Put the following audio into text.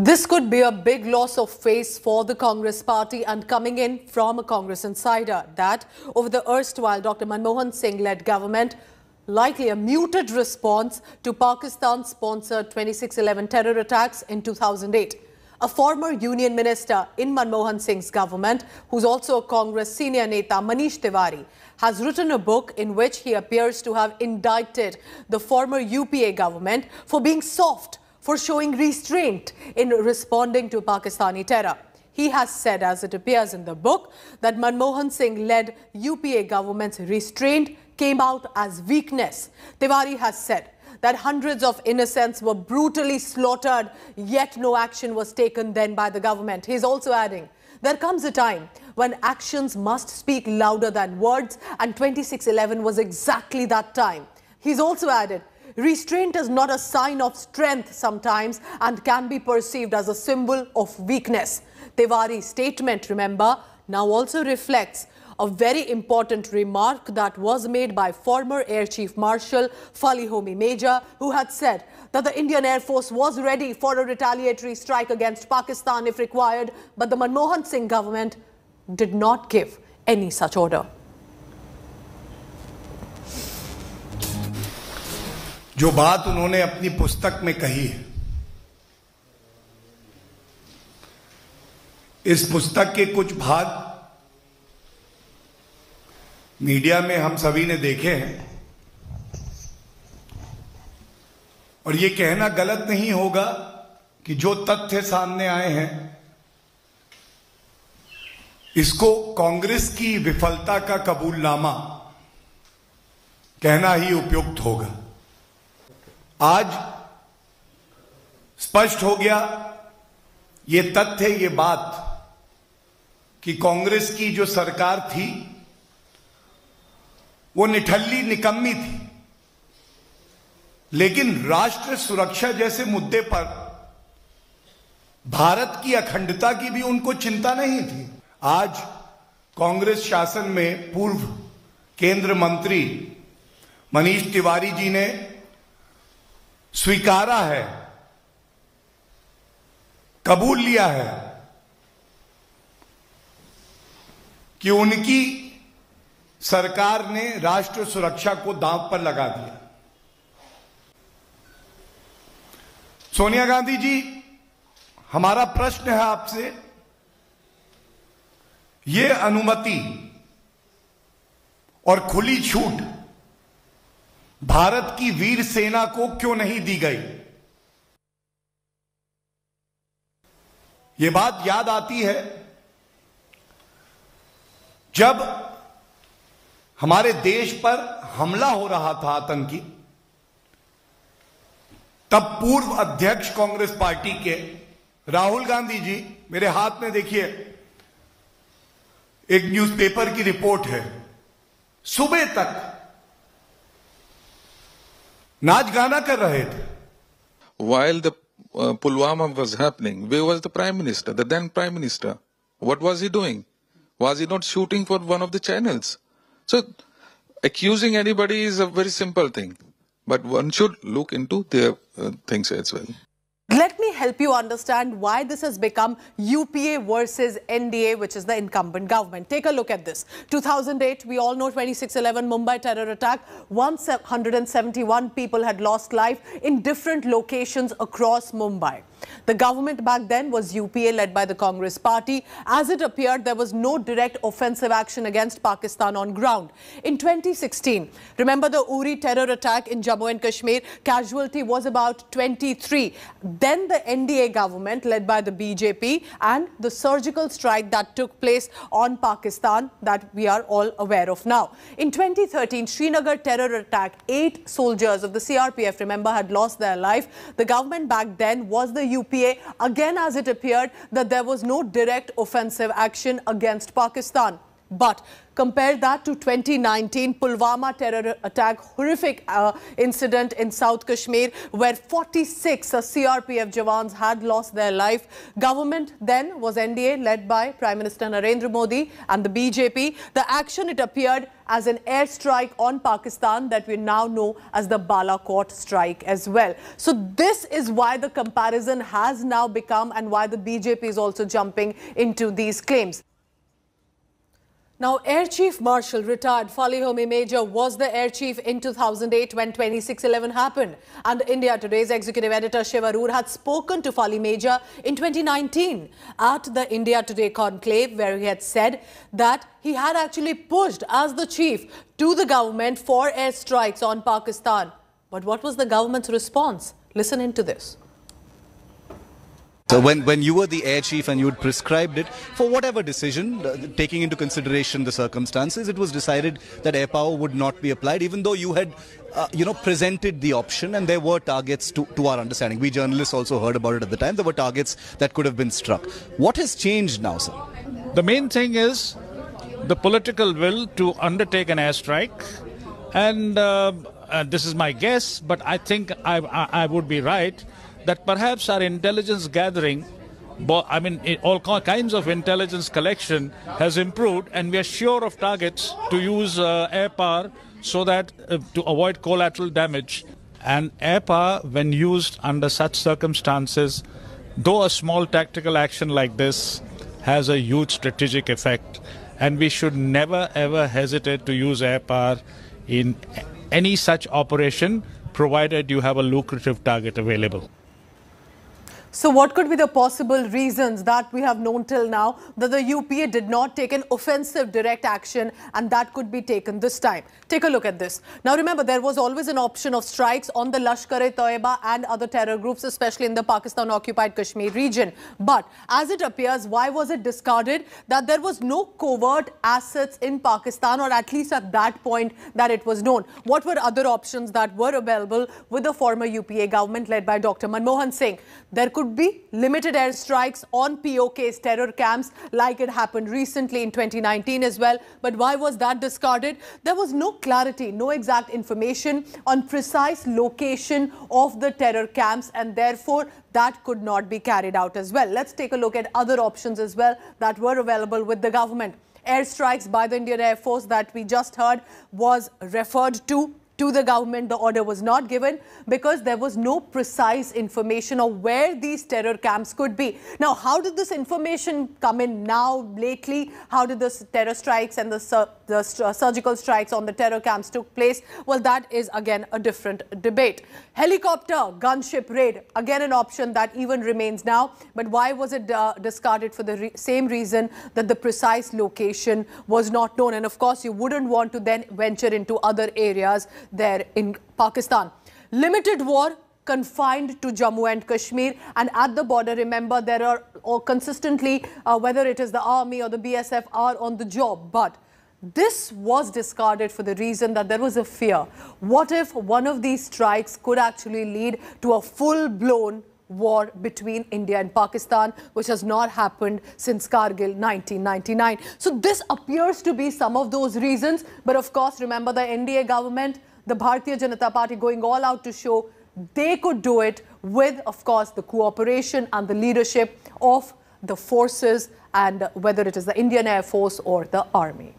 This could be a big loss of face for the Congress party and coming in from a Congress insider that over the erstwhile Dr. Manmohan Singh-led government likely a muted response to Pakistan-sponsored 2611 terror attacks in 2008. A former union minister in Manmohan Singh's government, who's also a Congress senior neta, Manish Tiwari, has written a book in which he appears to have indicted the former UPA government for being soft for showing restraint in responding to Pakistani terror. He has said, as it appears in the book, that Manmohan Singh led UPA government's restraint came out as weakness. Tiwari has said that hundreds of innocents were brutally slaughtered, yet no action was taken then by the government. He's also adding, there comes a time when actions must speak louder than words, and 2611 was exactly that time. He's also added, Restraint is not a sign of strength sometimes and can be perceived as a symbol of weakness. Tiwari's statement, remember, now also reflects a very important remark that was made by former Air Chief Marshal Falihomi Major, who had said that the Indian Air Force was ready for a retaliatory strike against Pakistan if required, but the Manmohan Singh government did not give any such order. जो बात उन्होंने अपनी पुस्तक में कही है इस पुस्तक के कुछ भाग मीडिया में हम सभी ने देखे हैं और ये कहना गलत नहीं होगा कि जो तथ्य सामने आए हैं इसको कांग्रेस की विफलता का कबूलनामा कहना ही उपयुक्त होगा आज स्पष्ट हो गया ये तथ्य ये बात कि कांग्रेस की जो सरकार थी वो निठल्ली निकम्मी थी लेकिन राष्ट्र सुरक्षा जैसे मुद्दे पर भारत की अखंडता की भी उनको चिंता नहीं थी आज कांग्रेस शासन में पूर्व केंद्र मंत्री मनीष तिवारी जी ने स्वीकारा है कबूल लिया है कि उनकी सरकार ने राष्ट्र सुरक्षा को दांव पर लगा दिया सोनिया गांधी जी हमारा प्रश्न है आपसे ये अनुमति और खुली छूट भारत की वीर सेना को क्यों नहीं दी गई यह बात याद आती है जब हमारे देश पर हमला हो रहा था आतंकी तब पूर्व अध्यक्ष कांग्रेस पार्टी के राहुल गांधी जी मेरे हाथ में देखिए एक न्यूज़पेपर की रिपोर्ट है सुबह तक While the uh, Pulwama was happening, where was the Prime Minister, the then Prime Minister? What was he doing? Was he not shooting for one of the channels? So, accusing anybody is a very simple thing, but one should look into their uh, things as well. Let me help you understand why this has become UPA versus NDA, which is the incumbent government. Take a look at this. 2008, we all know 2611 Mumbai terror attack. 171 people had lost life in different locations across Mumbai. The government back then was UPA led by the Congress party. As it appeared, there was no direct offensive action against Pakistan on ground. In 2016, remember the Uri terror attack in Jammu and Kashmir? Casualty was about 23. Then the NDA government led by the BJP and the surgical strike that took place on Pakistan that we are all aware of now. In 2013, Srinagar terror attack, eight soldiers of the CRPF, remember, had lost their life. The government back then was the UPA. Again, as it appeared that there was no direct offensive action against Pakistan. But compare that to 2019 Pulwama terror attack, horrific uh, incident in South Kashmir where 46 uh, CRPF jawans had lost their life. Government then was NDA led by Prime Minister Narendra Modi and the BJP. The action, it appeared as an airstrike on Pakistan that we now know as the Balakot strike as well. So this is why the comparison has now become and why the BJP is also jumping into these claims. Now, Air Chief Marshal retired Fali Homi Major was the Air Chief in 2008 when 2611 happened. And India Today's executive editor Shiva Roor had spoken to Fali Major in 2019 at the India Today conclave where he had said that he had actually pushed as the chief to the government for airstrikes on Pakistan. But what was the government's response? Listen into this. So when, when you were the air chief and you had prescribed it, for whatever decision, uh, taking into consideration the circumstances, it was decided that air power would not be applied, even though you had, uh, you know, presented the option and there were targets to, to our understanding. We journalists also heard about it at the time. There were targets that could have been struck. What has changed now, sir? The main thing is the political will to undertake an airstrike. And uh, uh this is my guess, but I think I, I, I would be right that perhaps our intelligence gathering, I mean, all kinds of intelligence collection has improved, and we are sure of targets to use uh, air power so that uh, to avoid collateral damage. And air power, when used under such circumstances, though a small tactical action like this has a huge strategic effect, and we should never ever hesitate to use air power in any such operation provided you have a lucrative target available. So what could be the possible reasons that we have known till now that the UPA did not take an offensive direct action and that could be taken this time? Take a look at this. Now remember, there was always an option of strikes on the Lashkar-e-Toiba and other terror groups, especially in the Pakistan-occupied Kashmir region. But as it appears, why was it discarded that there was no covert assets in Pakistan or at least at that point that it was known? What were other options that were available with the former UPA government led by Dr. Manmohan Singh? There could be limited airstrikes on POK's terror camps like it happened recently in 2019 as well. But why was that discarded? There was no clarity, no exact information on precise location of the terror camps and therefore that could not be carried out as well. Let's take a look at other options as well that were available with the government airstrikes by the Indian Air Force that we just heard was referred to to the government. The order was not given because there was no precise information of where these terror camps could be. Now, how did this information come in now, lately? How did the terror strikes and the the st uh, surgical strikes on the terror camps took place, well, that is again a different debate. Helicopter gunship raid, again an option that even remains now. But why was it uh, discarded for the re same reason that the precise location was not known? And of course, you wouldn't want to then venture into other areas there in Pakistan. Limited war confined to Jammu and Kashmir. And at the border, remember, there are uh, consistently, uh, whether it is the army or the BSF, are on the job. But this was discarded for the reason that there was a fear. What if one of these strikes could actually lead to a full-blown war between India and Pakistan, which has not happened since Kargil 1999. So this appears to be some of those reasons. But of course, remember the NDA government, the Bharatiya Janata Party going all out to show they could do it with, of course, the cooperation and the leadership of the forces and whether it is the Indian Air Force or the Army.